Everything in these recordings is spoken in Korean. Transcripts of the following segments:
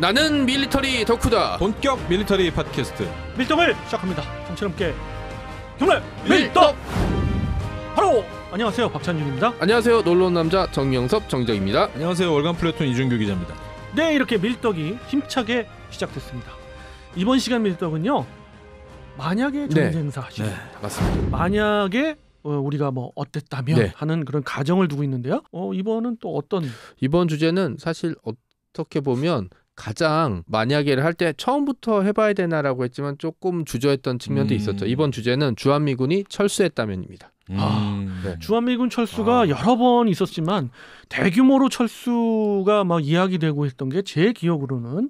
나는 밀리터리 덕후다. 본격 밀리터리 팟캐스트 밀떡을 시작합니다. 성철님께 경례 밀떡. 바로 안녕하세요 박찬윤입니다. 안녕하세요. 놀러 온 남자 정영섭 정정입니다. 안녕하세요 월간 플래톤 이준규 기자입니다 네 이렇게 밀떡이 힘차게 시작됐습니다. 이번 시간 밀떡은요 만약에 네. 전쟁사 하시죠. 네, 맞습니다. 만약에 어, 우리가 뭐 어땠다면 네. 하는 그런 가정을 두고 있는데요. 어, 이번은 또 어떤 이번 주제는 사실 어떻게 보면 가장 만약에를 할때 처음부터 해봐야 되나라고 했지만 조금 주저했던 측면도 음. 있었죠. 이번 주제는 주한미군이 철수했다면입니다. 음. 아, 네. 주한미군 철수가 아. 여러 번 있었지만 대규모로 철수가 막 이야기되고 했던 게 제 기억으로는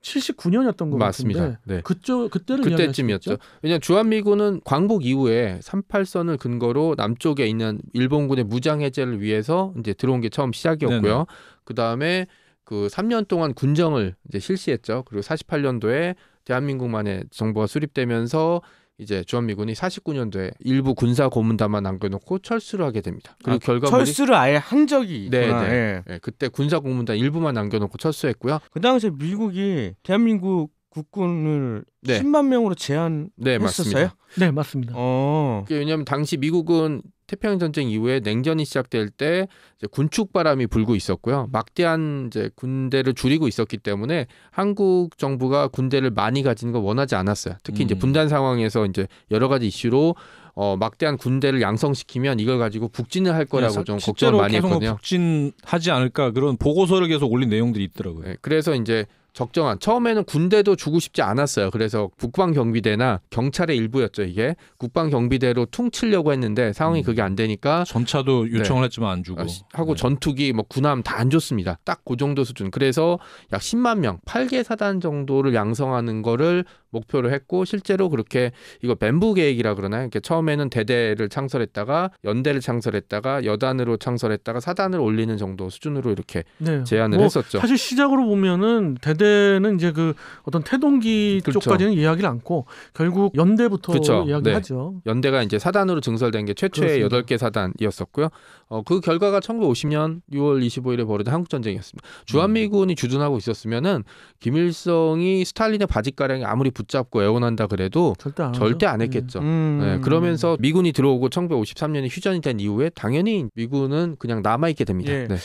79년이었던 것 맞습니다. 같은데 네. 그쪽 그때를 그때쯤이었죠. 왜냐 하면 주한미군은 광복 이후에 38선을 근거로 남쪽에 있는 일본군의 무장 해제를 위해서 이제 들어온 게 처음 시작이었고요. 그 다음에 그 3년 동안 군정을 이제 실시했죠. 그리고 48년도에 대한민국만의 정부가 수립되면서 이제 주한미군이 49년도에 일부 군사 고문단만 남겨놓고 철수를 하게 됩니다. 그리고 아, 결과물이 철수를 아예 한 적이 네, 네, 예. 네. 그때 군사 고문단 일부만 남겨놓고 철수했고요. 그 당시에 미국이 대한민국 국군을 네. 10만 명으로 제한했었어요? 네, 맞습니다. 네, 맞습니다. 어. 왜냐하면 당시 미국은 태평양 전쟁 이후에 냉전이 시작될 때 이제 군축 바람이 불고 있었고요. 막대한 이제 군대를 줄이고 있었기 때문에 한국 정부가 군대를 많이 가지는 걸 원하지 않았어요. 특히 음. 이제 분단 상황에서 이제 여러 가지 이슈로 어, 막대한 군대를 양성시키면 이걸 가지고 북진을 할 거라고 네, 좀 걱정을 많이 뭐 했거든요. 북진하지 않을까 그런 보고서를 계속 올린 내용들이 있더라고요. 네, 그래서 이제 적정한 처음에는 군대도 주고 싶지 않았어요. 그래서 국방경비대나 경찰의 일부였죠. 이게 국방경비대로 퉁치려고 했는데 상황이 음. 그게 안 되니까 전차도 네. 요청을 네. 했지만 안 주고 아, 하고 네. 전투기 뭐 군함 다 안 줬습니다. 딱 그 정도 수준. 그래서 약 10만 명, 8개 사단 정도를 양성하는 거를 목표를 했고 실제로 그렇게 이거 뱀부 계획이라 그러나 이렇게 처음에는 대대를 창설했다가 연대를 창설했다가 여단으로 창설했다가 사단을 올리는 정도 수준으로 이렇게 네. 제안을 뭐 했었죠. 사실 시작으로 보면은 대대는 이제 그 어떤 태동기 그렇죠. 쪽까지는 이야기를 않고 결국 연대부터 그렇죠. 네. 이야기하죠. 네. 연대가 이제 사단으로 증설된 게 최초의 여덟 개 사단이었었고요. 어, 그 결과가 1950년 6월 25일에 벌어진 한국 전쟁이었습니다. 주한미군이 주둔하고 있었으면은 김일성이 스탈린의 바지가량이 아무리 붙 붙잡고 애원한다 그래도 절대 안, 절대 안 했겠죠. 음. 음. 네, 그러면서 미군이 들어오고 1953년에 휴전이 된 이후에 당연히 미군은 그냥 남아 있게 됩니다. 예. 네.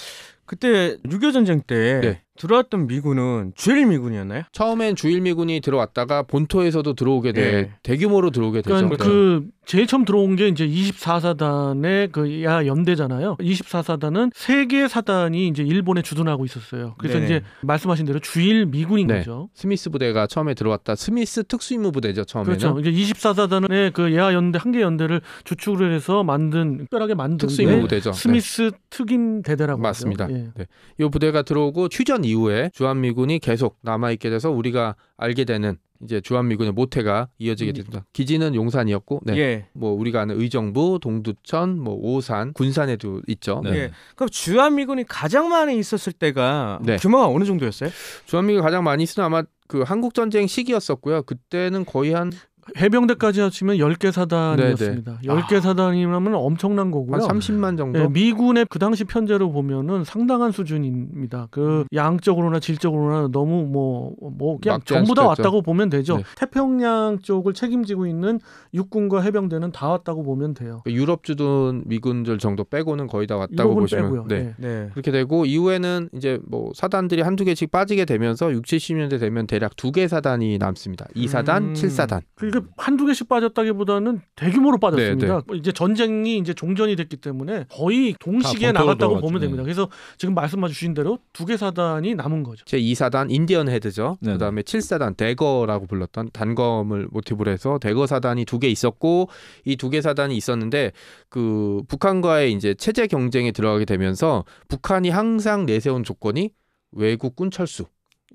그때 6.25 전쟁 때 네. 들어왔던 미군은 주일미군이었나요? 처음엔 주일미군이 들어왔다가 본토에서도 들어오게 돼 예. 대규모로 들어오게 되죠. 그러니까 그렇죠. 그 제일 처음 들어온 게 이제 24사단의 그 야 연대잖아요. 24사단은 세개 사단이 이제 일본에 주둔하고 있었어요. 그래서 네네. 이제 말씀하신 대로 주일 미군인 네. 거죠. 스미스 부대가 처음에 들어왔다. 스미스 특수임무 부대죠 처음에는. 그렇죠. 이제 24사단의 그야 연대 한 개 연대를 주축을 해서 만든 특별하게 만든 특수임무 네. 부대죠. 스미스 네. 특임 대대라고 맞습니다. 예. 네. 이 부대가 들어오고 휴전 2003년 이후에 주한미군이 계속 남아있게 돼서 우리가 알게 되는 이제 주한미군의 모태가 이어지게 음. 됩니다. 기지는 용산이었고, 네. 예. 뭐 우리가 아는 의정부, 동두천, 뭐 오산, 군산에도 있죠. 예. 네. 예. 그럼 주한미군이 가장 많이 있었을 때가 네. 규모가 어느 정도였어요? 주한미군 이 가장 많이 있으면 아마 그 한국 전쟁 시기였었고요. 그때는 거의 한 해병대까지 합치면 10개 사단이었습니다. 네네. 10개 아. 사단이라면 엄청난 거고요. 한 30만 정도? 네, 미군의 그 당시 편제로 보면은 상당한 수준입니다. 그 음. 양적으로나 질적으로나 너무 뭐, 뭐 그냥 전부 다 왔다고 보면 되죠. 네. 태평양 쪽을 책임지고 있는 육군과 해병대는 다 왔다고 보면 돼요. 그 유럽 주둔 미군들 정도 빼고는 거의 다 왔다고 보시면 빼고요. 네. 네. 네. 그렇게 되고 이후에는 이제 뭐 사단들이 한두 개씩 빠지게 되면서 6, 70년대 되면 대략 두 개 사단이 남습니다. 2사단, 음. 7사단. 그러니까 한두 개씩 빠졌다기보다는 대규모로 네, 빠졌습니다. 네네. 이제 전쟁이 이제 종전이 됐기 때문에 거의 동시기에 나갔다고 보면 맞죠. 됩니다. 그래서 지금 말씀해 주신 대로 두 개 사단이 남은 거죠. 제 2사단 인디언 헤드죠. 네, 네. 그다음에 7사단 대거라고 불렀던 단검을 모티브로 해서 대거 사단이 두 개 있었고 이 두 개 사단이 있었는데 그 북한과의 이제 체제 경쟁에 들어가게 되면서 북한이 항상 내세운 조건이 외국 군철수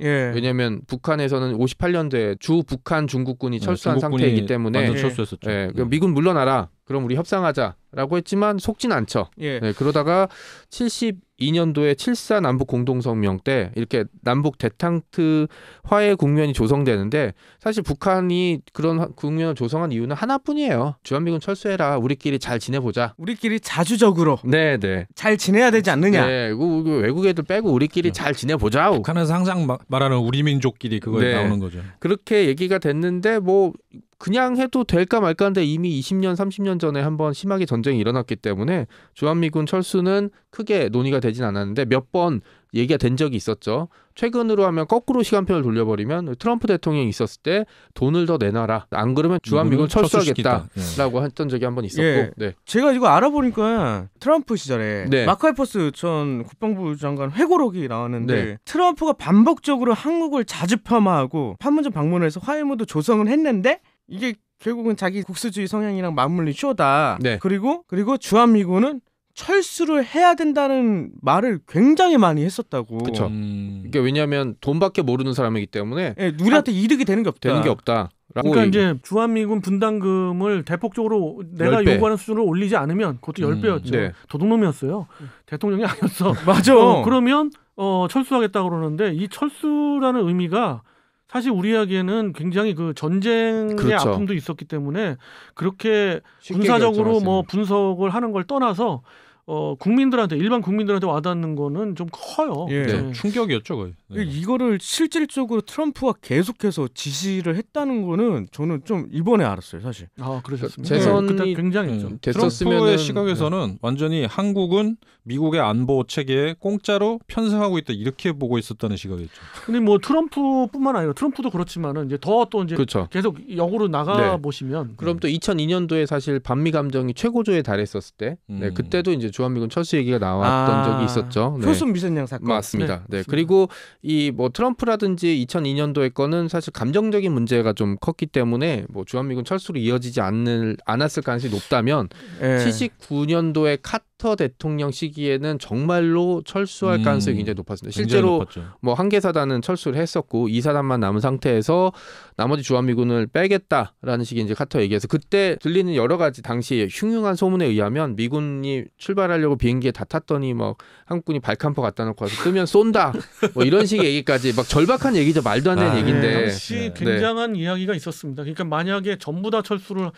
예. 왜냐하면 북한에서는 58년도에 주 북한 중국군이 네, 철수한 중 상태이기 때문에 완전 철수했었죠. 예. 예. 미군 물러나라. 그럼 우리 협상하자라고 했지만 속진 않죠. 예. 예. 그러다가 70 2002년도에 7사 남북 공동성명 때 이렇게 남북 대탕트 화해 국면이 조성되는데 사실 북한이 그런 국면을 조성한 이유는 하나뿐이에요. 주한미군 철수해라. 우리끼리 잘 지내보자. 우리끼리 자주적으로. 네네. 네. 잘 지내야 되지 않느냐. 네. 그, 그 외국 애들 빼고 우리끼리 네. 잘 지내보자. 북한에서 항상 말하는 우리 민족끼리 그거에 네. 나오는 거죠. 그렇게 얘기가 됐는데 뭐 그냥 해도 될까 말까인데 이미 20년, 30년 전에 한번 심하게 전쟁이 일어났기 때문에 주한미군 철수는 크게 논의가 되진 않았는데 몇 번 얘기가 된 적이 있었죠. 최근으로 하면 거꾸로 시간표를 돌려버리면 트럼프 대통령이 있었을 때 돈을 더 내놔라. 안 그러면 주한미군 철수하겠다라고 예. 했던 적이 한번 있었고. 예. 네. 제가 이거 알아보니까 트럼프 시절에 네. 마하이퍼스전 국방부 장관 회고록이 나왔는데 네. 트럼프가 반복적으로 한국을 자주 폄하하고 판문점 방문해서 을 화해무도 조성을 했는데 이게 결국은 자기 국수주의 성향이랑 맞물리 쇼다. 네. 그리고 그리고 주한미군은 철수를 해야 된다는 말을 굉장히 많이 했었다고. 그렇죠. 음... 그러니까 왜냐하면 돈밖에 모르는 사람이기 때문에 네, 누리한테 한... 이득이 되는 게 없다. 되는 게 없다. 그러니까 이제 주한미군 분담금을 대폭적으로 내가 10배. 요구하는 수준을 올리지 않으면 그것도 열배였죠 음, 네. 도둑놈이었어요. 음. 대통령이 아니었어. 맞아. 어, 그러면 어, 철수하겠다 그러는데 이 철수라는 의미가 사실 우리에게는 굉장히 그 전쟁의 그렇죠. 아픔도 있었기 때문에 그렇게 군사적으로 뭐 분석을 하는 걸 떠나서 어 국민들한테 일반 국민들한테 와닿는 거는 좀 커요. 예. 네. 충격이었죠, 거의. 네. 그 이거를 실질적으로 트럼프가 계속해서 지시를 했다는 거는 저는 좀 이번에 알았어요, 사실. 아, 그러셨습니까? 네, 재선이 음, 네, 굉장히 음, 됐었으면 트럼프의 시각에서는 완전히 한국은 미국의 안보 체계에 공짜로 편성하고 있다 이렇게 보고 있었다는 시각이죠. 근데 뭐 트럼프뿐만 아니라 트럼프도 그렇지만은 이제 더 또 이제 그렇 계속 역으로 나가 네. 보시면 그럼 또 2002년도에 사실 반미 감정이 최고조에 달했었을 때 네, 음. 네, 그때도 이제 주한미군 철수 얘기가 나왔던 아, 적이 있었죠. 네. 효순 미선양 사건 맞습니다. 네, 네. 그리고 이 뭐 트럼프라든지 2002년도의 거는 사실 감정적인 문제가 좀 컸기 때문에 뭐 주한미군 철수로 이어지지 않을 않았을 가능성이 높다면 79년도에 카트 c a r 대통령 시기에는 정말로 철수할 음, 가능성이 굉장히 높았습니다. 실제로 뭐 한 개사단은 철수를 했었고 이사단만 남은 상태에서 나머지 주한미군을 빼겠다라는 식의 이제 카터 얘기해서 그때 들리는 여러 가지 당시 흉흉한 소문에 의하면 미군이 출발하려고 비행기에 다 탔더니 막 한국군이 발칸포 갖다 놓고 와서 뜨면 쏜다 뭐 이런 식의 얘기까지 막 절박한 얘기죠 말도 안 되는 아, 얘기인데 네, 시 네. 굉장한 이야기가 있었습니다. 그러니까 만약에 전부 다 철수를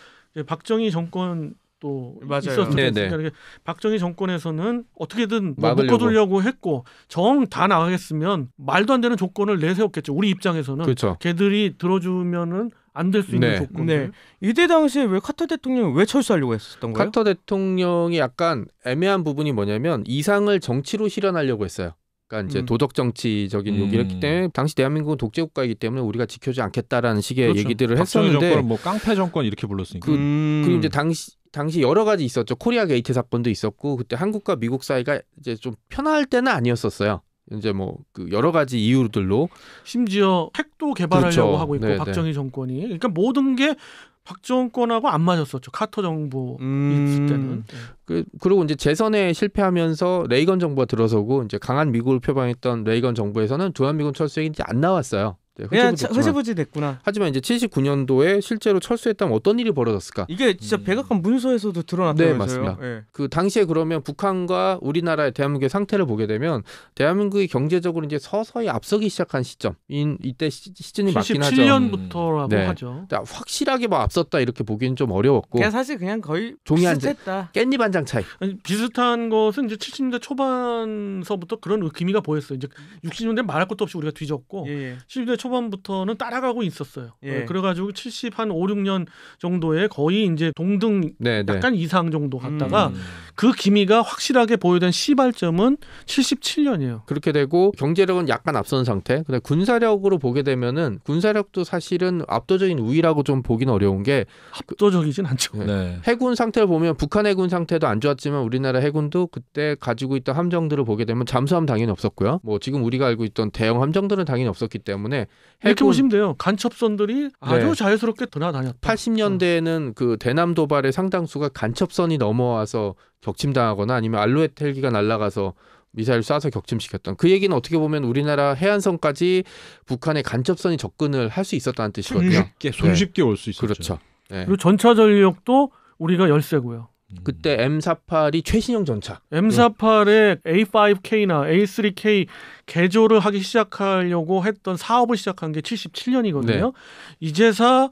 박정희 정권 또 있었죠. 그러니까 박정희 정권에서는 어떻게든 묶어두려고 했고 정 다 나가겠으면 말도 안 되는 조건을 내세웠겠죠. 우리 입장에서는 그렇죠. 걔들이 들어주면은 안 될 수 있는 네. 조건. 네. 이때 당시에 왜 카터 대통령이 왜 철수하려고 했었던 거예요? 카터 대통령이 약간 애매한 부분이 뭐냐면 이상을 정치로 실현하려고 했어요. 그러니까 이제 음. 도덕 정치적인 음. 요기를 기 때문에 당시 대한민국은 독재 국가이기 때문에 우리가 지켜주지 않겠다라는 식의 그렇죠. 얘기들을 했었는데 정권, 뭐 깡패 정권 이렇게 불렀으니까. 그, 그 음. 리고 이제 당시 당시 여러 가지 있었죠. 코리아 게이트 사건도 있었고 그때 한국과 미국 사이가 이제 좀 편할 때는 아니었었어요. 이제 뭐 그 여러 가지 이유들로 심지어 핵도 개발하려고 그렇죠. 하고 있고 네네. 네. 박정희 정권이 그러니까 모든 게 박정권하고 안 맞았었죠 카터 정부 음... 있을 때는 네. 그, 그리고 이제 재선에 실패하면서 레이건 정부가 들어서고 이제 강한 미국을 표방했던 레이건 정부에서는 주한미군 철수액이 이제 안 나왔어요 네, 그냥 흐지부지 됐구나. 하지만 이제 79년도에 실제로 철수했다면 어떤 일이 벌어졌을까? 이게 진짜 음. 백악관 문서에서도 드러났다면서요. 네, 맞습니다. 네. 그 당시에 그러면 북한과 우리나라의 대한민국의 상태를 보게 되면 대한민국이 경제적으로 이제 서서히 앞서기 시작한 시점인 이때 시, 즌이 맞긴 하죠. 77년부터라고 네. 하죠. 그러니까 확실하게 뭐 앞섰다 이렇게 보기는 좀 어려웠고. 그냥 사실 그냥 거의 종이 비슷했다. 한 깻잎 한 장 차이. 아니, 비슷한 것은 이제 70년대 초반서부터 그런 의미가 보였어요. 이제 60년대 말할 것도 없이 우리가 뒤졌고 예. 70년대 예. 초 초반부터는 따라가고 있었어요. 예. 네, 그래가지고 70 한 5, 6년 정도에 거의 이제 동등 네, 네, 약간 이상 정도 갔다가 음. 그 기미가 확실하게 보여된 시발점은 77년이에요. 그렇게 되고 경제력은 약간 앞선 상태. 근데 군사력으로 보게 되면은 군사력도 사실은 압도적인 우위라고 좀 보긴 어려운 게 압도적이진 않죠. 네. 네. 해군 상태를 보면 북한 해군 상태도 안 좋았지만 우리나라 해군도 그때 가지고 있던 함정들을 보게 되면 잠수함 당연히 없었고요. 뭐 지금 우리가 알고 있던 대형 함정들은 당연히 없었기 때문에 이렇게 보시면 돼요. 간첩선들이 아주 네. 자유스럽게 드나다녔다. 80년대에는 그 대남 도발의 상당수가 간첩선이 넘어와서 격침당하거나 아니면 알로에 헬기가 날아가서 미사일 쏴서 격침시켰던 그 얘기는 어떻게 보면 우리나라 해안선까지 북한의 간첩선이 접근을 할 수 있었다는 뜻이거든요. 손쉽게, 손쉽게 네. 올수 있었죠. 그렇죠. 네. 그리고 전차 전력도 우리가 열세고요. 음. 그때 M48이 최신형 전차. M48의 A5K나 A3K 개조를 하기 시작하려고 했던 사업을 시작한 게 77년이거든요. 네. 이제사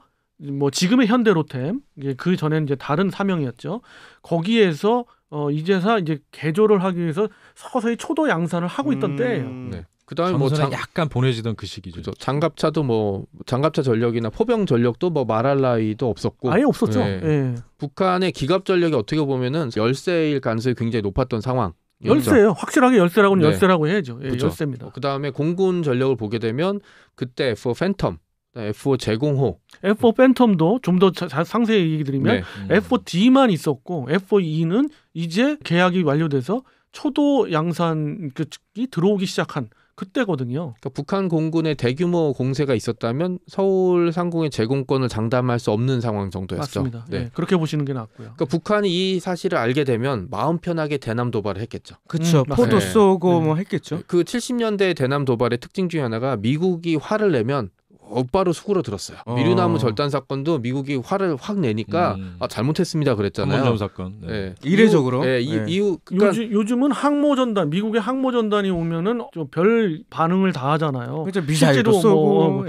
뭐 지금의 현대로템 그 전에는 이제 다른 사명이었죠. 거기에서 어 이제사 이제 개조를 하기 위해서 서서히 초도 양산을 하고 있던 음... 때예요. 네. 그다음에 뭐 장, 약간 보내지던 그 시기죠. 그죠. 장갑차도 뭐 장갑차 전력이나 포병 전력도 뭐 말할 나이도 없었고 아예 없었죠. 예. 예. 북한의 기갑 전력이 어떻게 보면은 열세일 가능성이 굉장히 높았던 상황. 열세예요. 확실하게 열세라고는 네. 열세라고 해야죠. 예, 그 열세입니다. 어, 그다음에 공군 전력을 보게 되면 그때 F4 팬텀, F4 제공호, F4 팬텀도 좀 더 상세히 얘기 드리면 네. 음. F4D만 있었고 F4E는 이제 계약이 완료돼서 초도 양산 그측이 들어오기 시작한 그때거든요. 그러니까 북한 공군의 대규모 공세가 있었다면 서울 상공의 제공권을 장담할 수 없는 상황 정도였죠. 맞습니다. 네. 예, 그렇게 보시는 게 낫고요. 그러니까 북한이 이 사실을 알게 되면 마음 편하게 대남 도발을 했겠죠. 그렇죠. 음, 포도 네. 쏘고 네. 뭐 했겠죠. 그 70년대 대남 도발의 특징 중에 하나가 미국이 화를 내면 억바로 수구로 들었어요. 어. 미르나무 절단 사건도 미국이 화를 확 내니까 음. 아, 잘못했습니다 그랬잖아요. 한번 사건. 네. 네. 이례적으로. 예, 네, 이, 이유. 그러니까 요즘, 은 항모 전단 미국의 항모 전단이 오면은 좀 별 반응을 다 하잖아요. 그렇죠. 미사일도 뭐, 쏘고. 뭐, 뭐.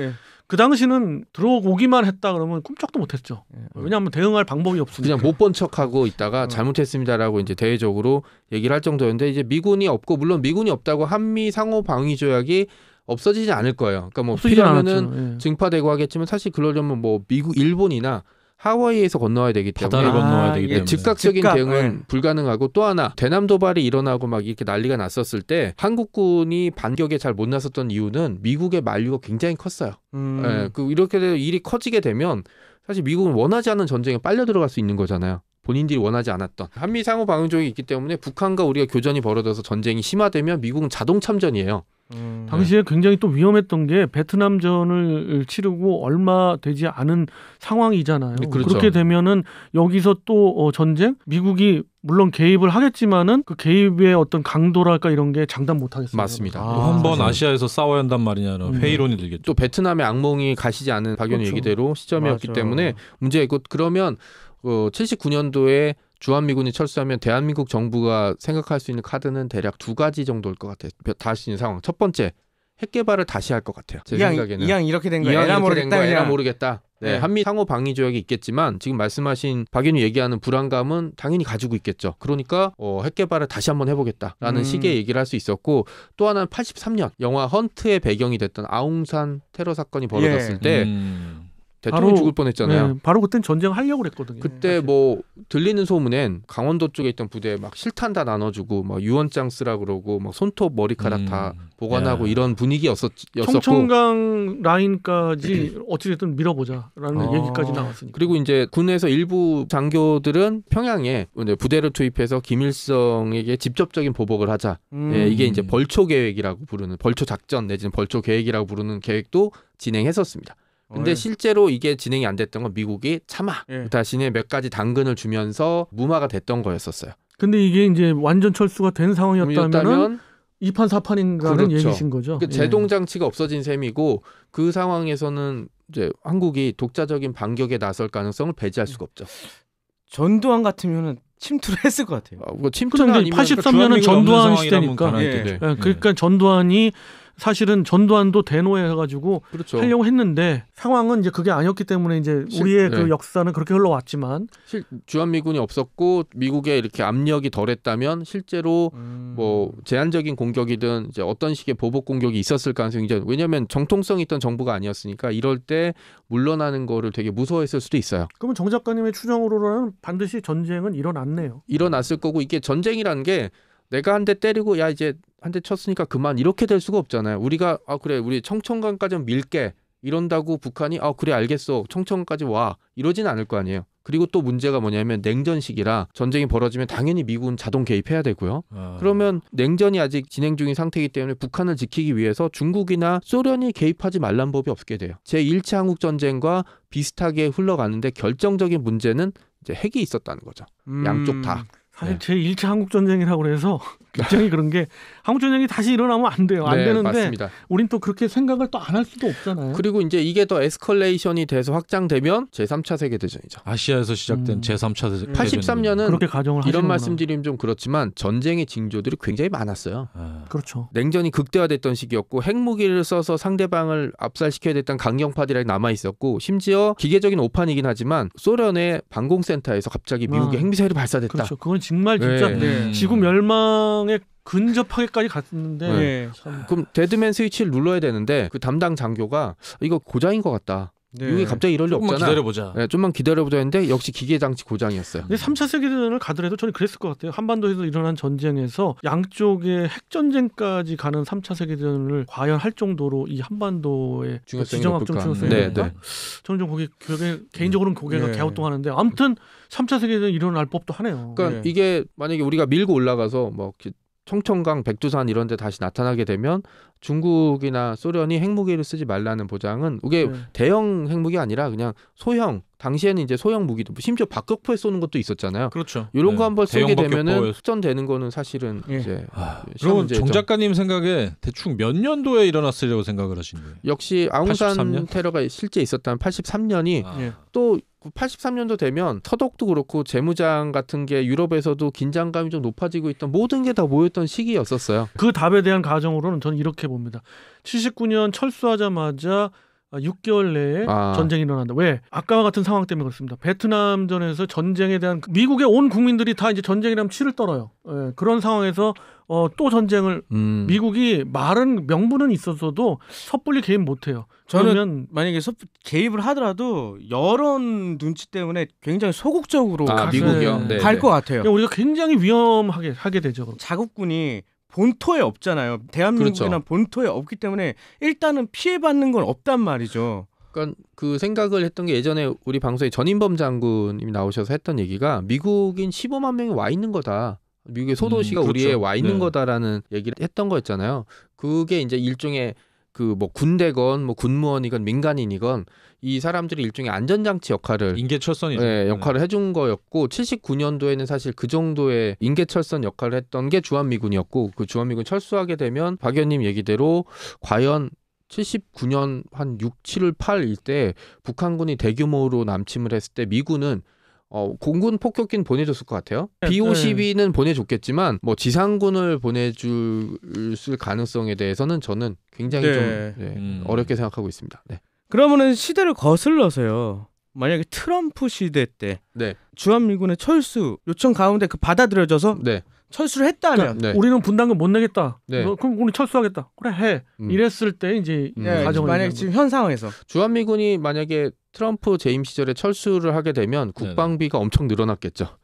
그 당시는 들어오기만 했다 그러면 꿈쩍도 못했죠. 왜냐하면 대응할 방법이 없으니까. 그냥 못 본 척하고 있다가 어. 잘못했습니다라고 이제 대외적으로 얘기를 할 정도였는데 이제 미군이 없고 물론 미군이 없다고 한미 상호 방위 조약이 없어지지 않을 거예요. 그러니까 뭐 필요하면은 예. 증파되고 하겠지만 사실 그러려면 뭐 미국, 일본이나 하와이에서 건너와야 되기 때문에 바다를 건너와야 되기 아, 예, 때문에 즉각적인 즉각, 대응은 네. 불가능하고 또 하나 대남 도발이 일어나고 막 이렇게 난리가 났었을 때 한국군이 반격에 잘 못 나섰던 이유는 미국의 만류가 굉장히 컸어요. 음. 예, 그 이렇게 일이 커지게 되면 사실 미국은 원하지 않은 전쟁에 빨려 들어갈 수 있는 거잖아요. 본인들이 원하지 않았던 한미 상호 방위조약이 있기 때문에 북한과 우리가 교전이 벌어져서 전쟁이 심화되면 미국은 자동 참전이에요. 음, 당시에 네. 굉장히 또 위험했던 게 베트남전을 치르고 얼마 되지 않은 상황이잖아요. 네, 그렇죠. 그렇게 되면은 여기서 또 어, 전쟁 미국이 물론 개입을 하겠지만은 그 개입의 어떤 강도랄까 이런 게 장담 못 하겠습니다. 맞습니다. 아, 한번 아시아에서 싸워야 한단 말이냐는 음. 회의론이 네. 들겠죠. 또 베트남의 악몽이 가시지 않은 박연희 그렇죠. 얘기대로 시점이었기 맞아요. 때문에 문제 그러면 79년도에 어, 주한미군이 철수하면 대한민국 정부가 생각할 수 있는 카드는 대략 두 가지 정도일 것 같아요. 다시 상황. 첫 번째, 핵 개발을 다시 할 것 같아요. 제 이왕, 생각에는 이왕 이렇게 된 거야. 모르겠다. 거야, 모르겠다. 네, 네, 한미 상호 방위 조약이 있겠지만 지금 말씀하신 박윤희 얘기하는 불안감은 당연히 가지고 있겠죠. 그러니까 어, 핵 개발을 다시 한번 해보겠다라는 음. 식의 얘기를 할 수 있었고 또 하나는 83년 영화 헌트의 배경이 됐던 아웅산 테러 사건이 벌어졌을 예. 때. 음. 대통령 죽을 뻔했잖아요. 네, 바로 그땐 전쟁 하려고 그랬거든요. 그때 사실. 뭐 들리는 소문엔 강원도 쪽에 있던 부대 막 실탄 다 나눠주고 막 유언장 쓰라 그러고 막 손톱 머리카락 음, 다 보관하고 예. 이런 분위기였었 였고 청천강 라인까지 어찌됐든 밀어보자라는 아, 얘기까지 나왔으니까. 그리고 이제 군에서 일부 장교들은 평양에 부대를 투입해서 김일성에게 직접적인 보복을 하자. 예, 음. 예, 이게 이제 벌초 계획이라고 부르는 벌초 작전 내지는 벌초 계획이라고 부르는 계획도 진행했었습니다. 근데 어이. 실제로 이게 진행이 안 됐던 건 미국이 차마 예. 자신의 몇 가지 당근을 주면서 무마가 됐던 거였었어요. 근데 이게 이제 완전 철수가 된 상황이었다면 이판사판인가는 그렇죠. 얘기신 거죠. 그 그러니까 예. 제동 장치가 없어진 셈이고 그 상황에서는 이제 한국이 독자적인 반격에 나설 가능성을 배제할 수가 없죠. 전두환 같으면은 침투를 했을 것 같아요. 아, 뭐 침투는 아니면 83년은 그러니까 전두환 시대니까. 예. 예. 예. 그러니까 전두환이 사실은 전두환도 대노해 해가지고 그렇죠. 하려고 했는데 상황은 이제 그게 아니었기 때문에 이제 우리의 그 네. 그 역사는 그렇게 흘러왔지만 실 주한미군이 없었고 미국에 이렇게 압력이 덜했다면 실제로 음. 뭐 제한적인 공격이든 이제 어떤 식의 보복 공격이 있었을 가능성이 굉장 왜냐하면 정통성 있던 정부가 아니었으니까 이럴 때 물러나는 거를 되게 무서워했을 수도 있어요. 그러면 정 작가님의 추정으로는 반드시 전쟁은 일어났네요. 일어났을 거고 이게 전쟁이라는 게 내가 한 대 때리고 야 이제 한 대 쳤으니까 그만 이렇게 될 수가 없잖아요. 우리가 아 그래 우리 청천강까지는 밀게 이런다고 북한이 아 그래 알겠어 청천까지 강와 이러진 않을 거 아니에요. 그리고 또 문제가 뭐냐면 냉전식이라 전쟁이 벌어지면 당연히 미군 자동 개입해야 되고요. 아... 그러면 냉전이 아직 진행 중인 상태이기 때문에 북한을 지키기 위해서 중국이나 소련이 개입하지 말란 법이 없게 돼요. 제1차 한국 전쟁과 비슷하게 흘러가는데 결정적인 문제는 이제 핵이 있었다는 거죠. 음... 양쪽 다. 사실 네. 제 1차 한국 전쟁이라고 그래서 굉장히 그런 게 한국 전쟁이 다시 일어나면 안 돼요. 안 네, 되는데 맞습니다. 우린 또 그렇게 생각을 또 안 할 수도 없잖아요. 그리고 이제 이게 더 에스컬레이션이 돼서 확장되면 제3차 세계 대전이죠. 아시아에서 시작된 음. 제3차 세계 대전. 83년은 그렇게 가정을 이런 말씀드리면 좀 그렇지만 전쟁의 징조들이 굉장히 많았어요. 아. 그렇죠. 냉전이 극대화됐던 시기였고 핵무기를 써서 상대방을 압살시켜야 됐던 강경파들이 남아 있었고 심지어 기계적인 오판이긴 하지만 소련의 방공센터에서 갑자기 미국의 아. 핵미사일이 발사됐다. 그렇죠. 그건 정말 진짜 네. 네. 지구 음. 멸망에 근접하게까지 갔는데 네. 네 그럼 데드맨 스위치를 눌러야 되는데 그 담당 장교가 이거 고장인 것 같다. 네. 이게 갑자기 이럴 리 없잖아. 기다려보자. 네, 좀만 기다려보자 했는데 역시 기계 장치 고장이었어요. 근데 3차 세계대전을 가더라도 저는 그랬을 것 같아요. 한반도에서 일어난 전쟁에서 양쪽의 핵 전쟁까지 가는 3차 세계대전을 과연 할 정도로 이 한반도의 그 지정학적 중요성이 네, 네. 저는 좀 거기 교계, 개인적으로는 고개가 네. 개호동하는데 아무튼 3차 세계대전 일어날 법도 하네요. 그러니까 네. 이게 만약에 우리가 밀고 올라가서 뭐 청천강, 백두산 이런 데 다시 나타나게 되면 중국이나 소련이 핵무기를 쓰지 말라는 보장은 이게 네. 대형 핵무기 아니라 그냥 소형 당시에는 이제 소형 무기도 심지어 박격포에 쏘는 것도 있었잖아요. 그렇죠. 이런 네. 거 한번 쏘게 되면은 흡전되는 거는 사실은 예. 이제 아, 아 그리정 작가님 생각에 대충 몇 년도에 일어났으려고 생각을 하시는 거예요? 역시 아웅산 83년? 테러가 실제 있었던 83년이 아. 예. 또 83년도 그 되면 서독도 그렇고 재무장 같은 게 유럽에서도 긴장감이 좀 높아지고 있던 모든 게 다 모였던 시기였었어요. 그 답에 대한 가정으로는 저는 이렇게 봅니다. 79년 철수하자마자 6개월 아, 내에 아. 전쟁이 일어난다. 왜? 아까와 같은 상황 때문에 그렇습니다. 베트남전에서 전쟁에 대한 미국의 온 국민들이 다 이제 전쟁이라면 치를 떨어요. 예, 그런 상황에서 어, 또 전쟁을 음. 미국이 말은 명분은 있었어도 섣불리 개입 못해요. 저는 만약에 섣 개입을 하더라도 여론 눈치 때문에 굉장히 소극적으로 아, 미국이 네. 갈것 네. 같아요. 그러니까 우리가 굉장히 위험하게 하게 되죠. 그럼. 자국군이 본토에 없잖아요. 대한민국이나 그렇죠. 본토에 없기 때문에 일단은 피해받는 건 없단 말이죠. 그러니까 그 생각을 했던 게 예전에 우리 방송에 전인범 장군님이 나오셔서 했던 얘기가 미국인 15만 명이 와 있는 거다. 미국의 소도시가 음, 그렇죠. 우리에 와 있는 네. 거다라는 얘기를 했던 거였잖아요. 그게 이제 일종의 그뭐 군대건 뭐 군무원이건 민간인이건 이 사람들이 일종의 안전장치 역할을 인계철선이죠. 예, 네. 역할을 해준 거였고 79년도에는 사실 그 정도의 인계철선 역할을 했던 게 주한미군이었고 그 주한미군 철수하게 되면 박 의원님 얘기대로 과연 79년 한 6, 7, 8일 때 북한군이 대규모로 남침을 했을 때 미군은 어, 공군 폭격기는 보내줬을 것 같아요. B52는 네. 네. 보내줬겠지만 뭐 지상군을 보내줄 가능성에 대해서는 저는 굉장히 네. 좀 네, 음. 어렵게 생각하고 있습니다. 네. 그러면은 시대를 거슬러서요. 만약에 트럼프 시대 때 네. 주한미군의 철수 요청 가운데 그 받아들여져서 네. 철수를 했다면 그러니까, 네. 우리는 분담금 못 내겠다. 네. 뭐 그럼 우리 철수하겠다. 그래 해. 음. 이랬을 때 이제 음. 가정을 만약 지금 현 상황에서 주한 미군이 만약에 트럼프 재임 시절에 철수를 하게 되면 국방비가 네네. 엄청 늘어났겠죠.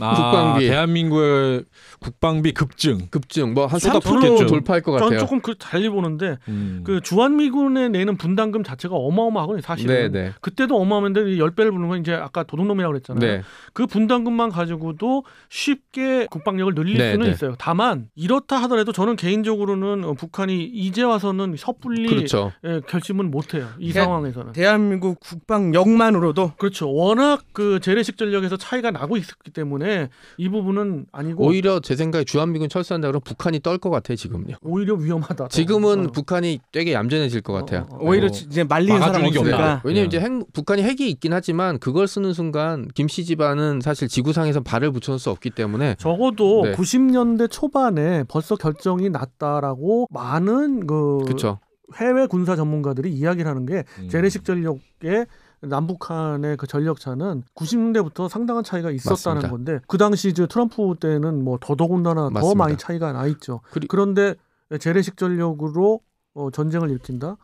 아, 국방비 대한민국의 국방비 급증 급증 뭐한 3% 돌파할 것 같아요. 저는 조금 그 달리 보는데 음. 그 주한미군에 내는 분담금 자체가 어마어마하거든요. 사실은 네네. 네. 그때도 어마어마한데 10배를 부는 건 이제 아까 도둑놈이라고 그랬잖아요. 네. 그 분담금만 가지고도 쉽게 국방력을 늘릴 네 수는 네. 있어요. 다만 이렇다 하더라도 저는 개인적으로는 어, 북한이 이제 와서는 섣불리 그렇죠. 예, 결심은 못해요. 이대 그러니까 상황에서는 대한민국 국방력만으로도 그렇죠. 워낙 그 재래식 전력에서 차이가 나고 있기 때문에 이 부분은 아니고 오히려 제 생각에 주한미군 철수한다 그러면 북한이 떨 것 같아요 지금요. 오히려 위험하다. 지금은 어. 북한이 되게 얌전해질 것 같아요. 어, 어. 오히려 어. 이제 말리는 사람이 없으니까. 왜냐면 예. 이제 핵, 북한이 핵이 있긴 하지만 그걸 쓰는 순간 김씨 집안은 사실 지구상에서 발을 붙여놓을 수 없기 때문에 적어도 네. 90년대 초반에 벌써 결정이 났다라고 많은 그 그쵸. 해외 군사 전문가들이 이야기를 하는 게 음. 재래식 전력의 남북한의 그 전력차는 90년대부터 상당한 차이가 있었다는 맞습니다. 건데 그 당시 이제 트럼프 때는 뭐 더더군다나 맞습니다. 더 많이 차이가 나 있죠. 그리... 그런데 재래식 전력으로 어, 전쟁을 일으킨다?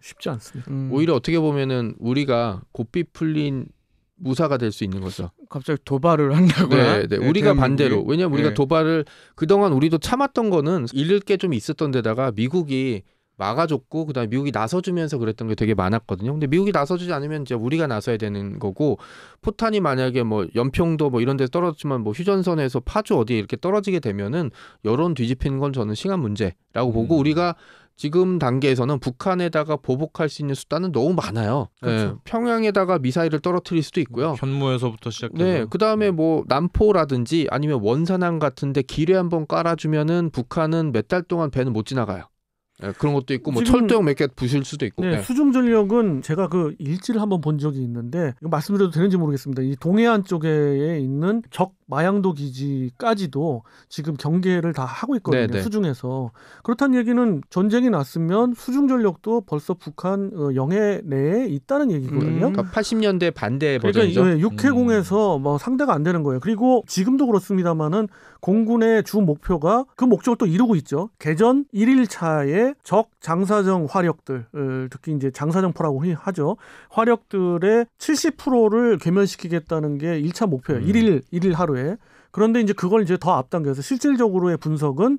쉽지 않습니다. 음. 오히려 어떻게 보면은 우리가 고삐 풀린 무사가 될 수 있는 거죠. 갑자기 도발을 한다고요? 네, 네. 네 우리가 반대로 왜냐면 우리가 네. 도발을 그동안 우리도 참았던 거는 잃을 게 좀 있었던 데다가 미국이 막아줬고 그다음에 미국이 나서주면서 그랬던 게 되게 많았거든요. 근데 미국이 나서주지 않으면 이제 우리가 나서야 되는 거고 포탄이 만약에 뭐 연평도 뭐 이런 데 떨어졌지만 뭐 휴전선에서 파주 어디 이렇게 떨어지게 되면은 여론 뒤집히는 건 저는 시간 문제라고 보고 음. 우리가 지금 단계에서는 북한에다가 보복할 수 있는 수단은 너무 많아요. 예. 그렇죠. 네, 평양에다가 미사일을 떨어뜨릴 수도 있고요. 현무에서부터 시작해서. 네, 그 다음에 네. 뭐 남포라든지 아니면 원산항 같은데 길에 한번 깔아주면은 북한은 몇 달 동안 배는 못 지나가요. 네, 그런 것도 있고 뭐 철도형 몇 개 부실 수도 있고. 네, 네. 수중 전력은 제가 그 일지를 한번 본 적이 있는데 이거 말씀드려도 되는지 모르겠습니다. 이 동해안 쪽에 있는 적 마양도 기지까지도 지금 경계를 다 하고 있거든요. 네네. 네. 수중에서. 그렇다는 얘기는 전쟁이 났으면 수중 전력도 벌써 북한 어, 영해 내에 있다는 얘기거든요. 음, 그러니 80년대 반대 그러니까 버전이죠. 그러니까 육해공에서 음. 뭐 상대가 안 되는 거예요. 그리고 지금도 그렇습니다만은 공군의 주 목표가 그 목적을 또 이루고 있죠. 개전 1일차에 적 장사정 화력들 어, 특히 이제 장사정포라고 하죠. 화력들의 70%를 괴멸시키겠다는 게 1차 목표예요. 음. 1일 1일 하루 필요해. 그런데 이제 그걸 이제 더 앞당겨서 실질적으로의 분석은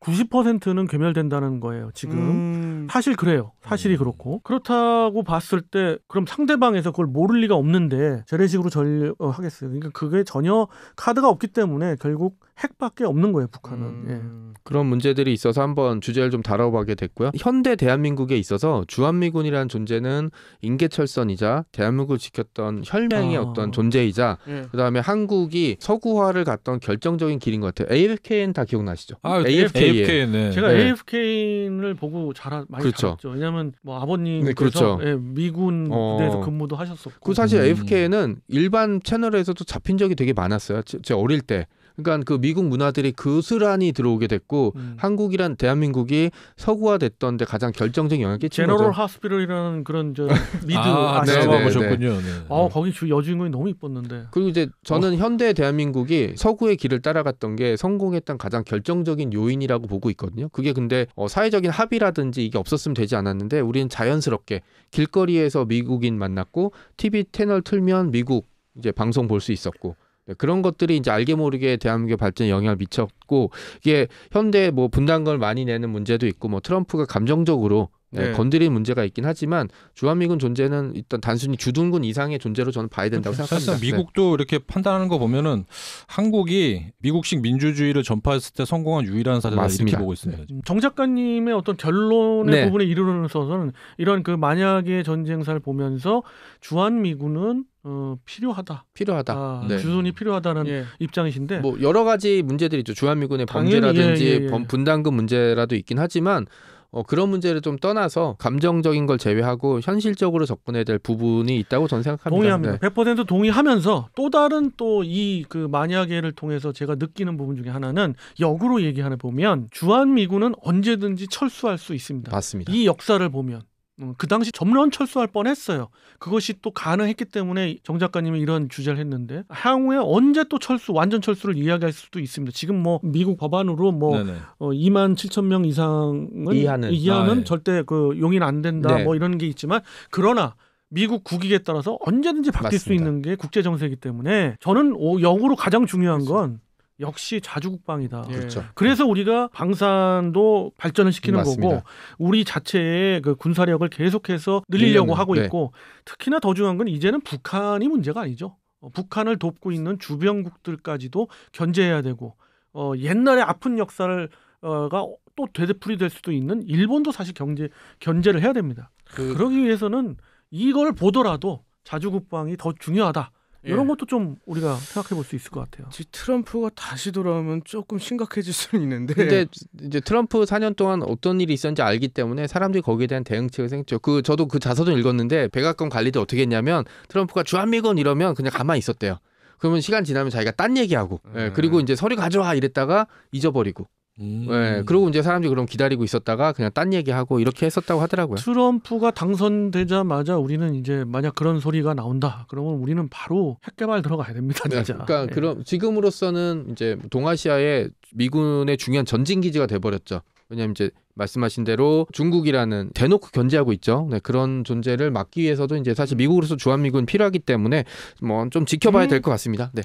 90%는 괴멸된다는 거예요, 지금. 음. 사실 그래요. 사실이 음. 그렇고. 그렇다고 봤을 때, 그럼 상대방에서 그걸 모를 리가 없는데, 재래식으로 전, 어, 하겠어요. 그러니까 그게 전혀 카드가 없기 때문에 결국 핵밖에 없는 거예요 북한은. 음, 예. 그런 문제들이 있어서 한번 주제를 좀 다뤄보게 됐고요. 현대 대한민국에 있어서 주한미군이라는 존재는 인계철선이자 대한민국을 지켰던 혈맹의 아. 어떤 존재이자 예. 그다음에 한국이 서구화를 갔던 결정적인 길인 것 같아요. AFK는 다 기억나시죠? 아, AFK. 그 a 네. 제가 네. AFK를 보고 자라 많이 그렇죠. 죠 왜냐하면 뭐 아버님께서 네, 그렇죠. 예, 미군 부대에서 어. 근무도 하셨었고. 그 사실 AFK는 음. 일반 채널에서도 잡힌 적이 되게 많았어요. 제, 제 어릴 때. 그러니까 그 미국 문화들이 그스란히 들어오게 됐고 음. 한국이란 대한민국이 서구화됐던 데 가장 결정적인 영향이 끼친 제너럴 거죠. 제너럴 하스피럴이라는 그런 저 미드 아, 아시아 네, 네, 보셨군요. 네, 네. 아, 거기 주 여주인공이 너무 이뻤는데. 그리고 이제 저는 어. 현대 대한민국이 서구의 길을 따라갔던 게 성공했던 가장 결정적인 요인이라고 보고 있거든요. 그게 근데 어, 사회적인 합의라든지 이게 없었으면 되지 않았는데 우리는 자연스럽게 길거리에서 미국인 만났고 TV 채널 틀면 미국 이제 방송 볼 수 있었고 네, 그런 것들이 이제 알게 모르게 대한민국 의 발전에 영향을 미쳤고 이게 현대 뭐 분단금을 많이 내는 문제도 있고 뭐 트럼프가 감정적으로 네. 예. 건드린 문제가 있긴 하지만 주한미군 존재는 일단 단순히 주둔군 이상의 존재로 저는 봐야 된다고 그렇죠. 생각합니다. 사실 네. 미국도 이렇게 판단하는 거 보면은 한국이 미국식 민주주의를 전파했을 때 성공한 유일한 사례다 이렇게 보고 있습니다. 네. 정 작가님의 어떤 결론의 네. 부분에 이르러서는 이런 그 만약의 전쟁사를 보면서 주한미군은 어, 필요하다. 필요하다. 아, 네. 주둔이 필요하다는 예. 입장이신데 뭐 여러 가지 문제들이 있죠. 주한미군의 범죄라든지 예, 예, 예. 분담금 문제라도 있긴 하지만 어, 그런 문제를 좀 떠나서 감정적인 걸 제외하고 현실적으로 접근해야 될 부분이 있다고 저는 생각합니다. 동의합니다. 네. 100% 동의하면서 또 다른 또 이 그 만약에를 통해서 제가 느끼는 부분 중에 하나는 역으로 얘기하는 보면 주한 미군은 언제든지 철수할 수 있습니다. 맞습니다. 이 역사를 보면 어, 그 당시 점런 철수할 뻔했어요. 그것이 또 가능했기 때문에 정 작가님이 이런 주제를 했는데 향후에 언제 또 철수 완전 철수를 이야기할 수도 있습니다. 지금 뭐 미국 법안으로 뭐 어, 2만 7천 명 이상은 이하는, 이하는 아, 네. 절대 그 용인 안 된다 네. 뭐 이런 게 있지만 그러나 미국 국익에 따라서 언제든지 바뀔 맞습니다. 수 있는 게 국제 정세이기 때문에 저는 영으로 가장 중요한 건 역시 자주국방이다. 예. 그렇죠. 그래서 우리가 방산도 발전을 시키는 맞습니다. 거고 우리 자체의 그 군사력을 계속해서 늘리려고 하고 네. 있고 네. 특히나 더 중요한 건 이제는 북한이 문제가 아니죠. 어, 북한을 돕고 있는 주변국들까지도 견제해야 되고 어, 옛날에 아픈 역사가또 어, 되풀이 될 수도 있는 일본도 사실 경제 견제를 해야 됩니다. 그... 그러기 위해서는 이걸 보더라도 자주국방이 더 중요하다. 예. 이런 것도 좀 우리가 생각해 볼 수 있을 것 같아요. 트럼프가 다시 돌아오면 조금 심각해질 수는 있는데. 근데 이제 트럼프 4년 동안 어떤 일이 있었는지 알기 때문에 사람들이 거기에 대한 대응책을 생겼죠. 그 저도 그 자서전 읽었는데 백악관 관리들 어떻게 했냐면 트럼프가 주한미군 이러면 그냥 가만히 있었대요. 그러면 시간 지나면 자기가 딴 얘기하고 예, 음. 예, 그리고 이제 서류 가져와 이랬다가 잊어버리고 예, 음. 네, 그리고 이제 사람들이 그럼 기다리고 있었다가 그냥 딴 얘기하고 이렇게 했었다고 하더라고요. 트럼프가 당선되자마자 우리는 이제 만약 그런 소리가 나온다. 그러면 우리는 바로 핵개발 들어가야 됩니다, 네, 진짜. 네, 그러니까 네. 그럼 지금으로서는 이제 동아시아의 미군의 중요한 전진 기지가 돼 버렸죠. 왜냐하면 이제 말씀하신 대로 중국이라는 대놓고 견제하고 있죠. 네, 그런 존재를 막기 위해서도 이제 사실 미국으로서 주한미군 필요하기 때문에 뭐 좀 지켜봐야 음. 될것 같습니다. 네.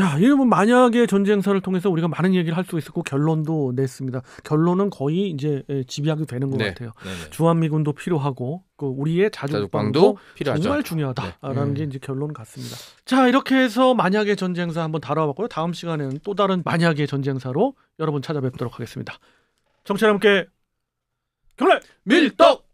야, 이거 뭐만약에 전쟁사를 통해서 우리가 많은 얘기를 할 수 있었고 결론도 냈습니다. 결론은 거의 이제 집약이 예, 되는 것 네. 같아요. 네네. 주한미군도 필요하고 그 우리의 자주방도 필요하죠. 정말 중요하다라는 네. 게 이제 결론 같습니다. 음. 자, 이렇게 해서 만약에 전쟁사 한번 다뤄봤고요. 다음 시간에는 또 다른 만약에 전쟁사로 여러분 찾아뵙도록 하겠습니다. 청취자 여러분께 경례 밀떡